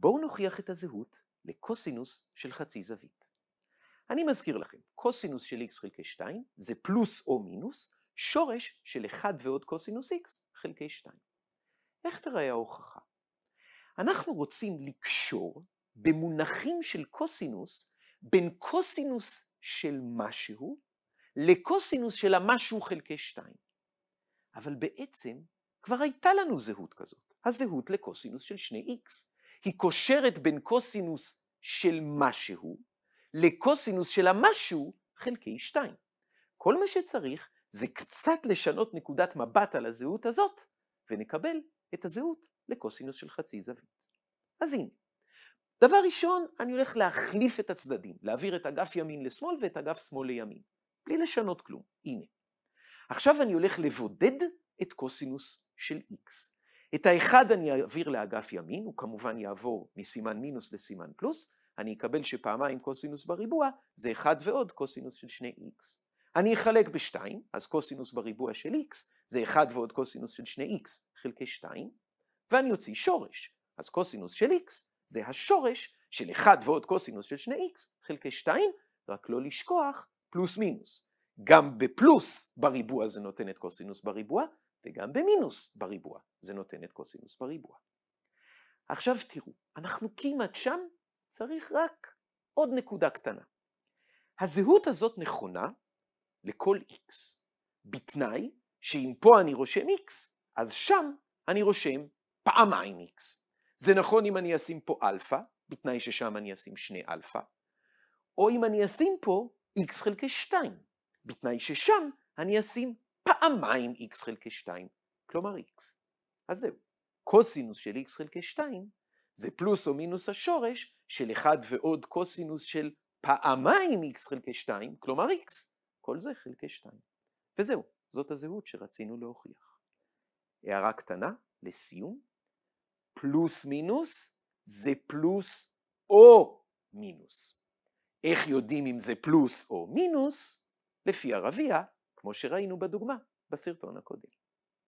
בואו נוכיח את הזהות לקוסינוס של חצי זווית. אני מזכיר לכם, קוסינוס של x חלקי 2 זה פלוס או מינוס שורש של 1 ועוד קוסינוס x חלקי 2. איך תראה ההוכחה? אנחנו רוצים לקשור במונחים של קוסינוס בין קוסינוס של משהו לקוסינוס של המשהו חלקי 2. אבל בעצם כבר הייתה לנו זהות כזאת, הזהות לקוסינוס של 2x. היא קושרת בין קוסינוס של משהו לקוסינוס של המשהו חלקי 2. כל מה שצריך זה קצת לשנות נקודת מבט על הזהות הזאת, ונקבל את הזהות לקוסינוס של חצי זווית. אז הנה, דבר ראשון, אני הולך להחליף את הצדדים, להעביר את אגף ימין לשמאל ואת אגף שמאל לימין, בלי לשנות כלום, הנה. עכשיו אני הולך לבודד את קוסינוס של x. את האחד אני אעביר לאגף ימין, הוא כמובן יעבור מסימן מינוס לסימן פלוס, אני אקבל שפעמיים קוסינוס בריבוע זה אחד ועוד קוסינוס של שני x אני אחלק בשתיים, אז קוסינוס בריבוע של x זה אחד ועוד קוסינוס של שני x חלקי שתיים, ואני אוציא שורש, אז קוסינוס של x זה השורש של אחד ועוד קוסינוס של שני x חלקי שתיים, רק לא לשכוח פלוס מינוס. גם בפלוס בריבוע זה נותן את קוסינוס בריבוע, וגם במינוס בריבוע, זה נותן את קוסינוס בריבוע. עכשיו תראו, אנחנו כמעט שם, צריך רק עוד נקודה קטנה. הזהות הזאת נכונה לכל x, בתנאי שאם פה אני רושם x, אז שם אני רושם פעמיים x. זה נכון אם אני אשים פה אלפא, בתנאי ששם אני אשים שני אלפא, או אם אני אשים פה x חלקי 2, בתנאי ששם אני אשים פעמיים x חלקי 2, כלומר x. אז זהו, קוסינוס של x חלקי 2 זה פלוס או מינוס השורש של 1 ועוד קוסינוס של פעמיים x חלקי 2, כלומר x, כל זה חלקי 2. וזהו, זאת הזהות שרצינו להוכיח. הערה קטנה לסיום, פלוס מינוס זה פלוס או מינוס. איך יודעים אם זה פלוס או מינוס? לפי הרביע, כמו שראינו בדוגמה בסרטון הקודם.